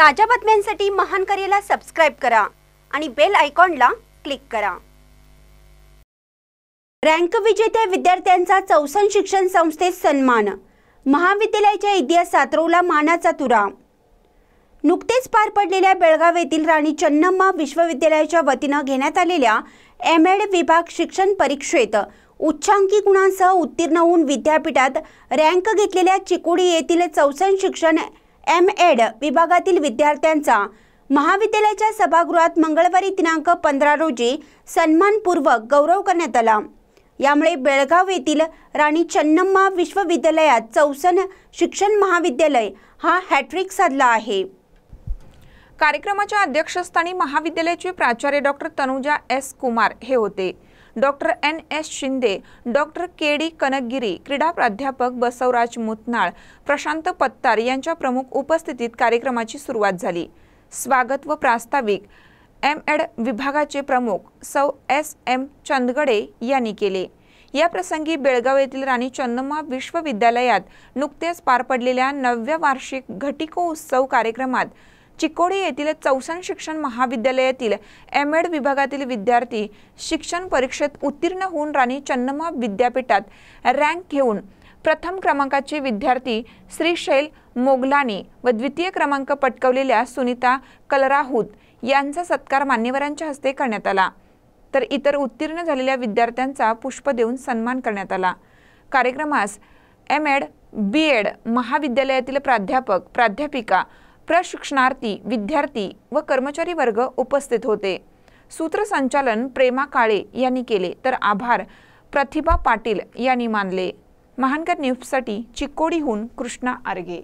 ताज्या बातम्यांसाठी महान करेला सबस्क्राईब करा आणि बेल आयकॉनला क्लिक करा रँक विजेत्या विद्यार्थ्यांचा चौसन शिक्षण संस्थेत सन्मान महाविद्यालयाच्या इतिहासात रोला मानाचा तुरा नुकतेच पार पडलेल्या बेळगाव येथील राणी चन्नम्मा विश्वविद्यालयाच्या वतीनं घेण्यात आलेल्या एम एड विभाग शिक्षण परीक्षेत उच्चांकी गुणांसह उत्तीर्ण होऊन विद्यापीठात रँक घेतलेल्या चिकोडी येथील चौसन शिक्षण एम एड विभागातील विद्यार्थ्यांचा महाविद्यालयाच्या सभागृहात मंगळवारी दिनांक पंधरा रोजी सन्मानपूर्वक गौरव करण्यात आला यामुळे बेळगाव येथील राणी चन्नम्मा विश्वविद्यालयात चौसन शिक्षण महाविद्यालय हा हॅट्रिक साधला आहे कार्यक्रमाच्या अध्यक्षस्थानी महाविद्यालयाचे प्राचार्य डॉक्टर तनुजा एस कुमार हे होते doctor N S Shinde doctor K D Kanakagiri क्रीडा प्राध्यापक बसवराज मुतनाळ प्रशांत पत्तार यांच्या प्रमुख उपस्थितीत कार्यक्रमाची सुरुवात झाली स्वागत व प्रास्ताविक एम एड विभागाचे प्रमुख सौ एस एम चंदगडे यांनी केले या प्रसंगी बेळगाव येथील राणी चन्नम्मा विश्वविद्यालयात नुकतेच पार पडलेल्या नव्या वार्षिक घटिको उत्सव कार्यक्रमात चिकोडी येथील चौसन शिक्षण महाविद्यालयातील एम एड विभागातील विद्यार्थी शिक्षण परीक्षेत उत्तीर्ण होऊन राणी चन्नमा विद्यापीठात रँक घेऊन प्रथम क्रमांकाचे विद्यार्थी श्रीशैल मोगलानी व द्वितीय क्रमांक पटकवलेल्या सुनीता कलराहूत यांचा सत्कार मान्यवरांच्या हस्ते करण्यात आला तर इतर उत्तीर्ण झालेल्या विद्यार्थ्यांचा पुष्प देऊन सन्मान करण्यात आला कार्यक्रमास एम एड बी एड महाविद्यालयातील प्राध्यापक प्राध्यापिका प्रशिक्षणार्थी विद्यार्थी व कर्मचारी वर्ग उपस्थित होते सूत्रसंचालन प्रेमा काळे यांनी केले तर आभार प्रतिभा पाटील यांनी मानले महानकर न्यूजसाठी चिकोडीहून कृष्णा आर्गे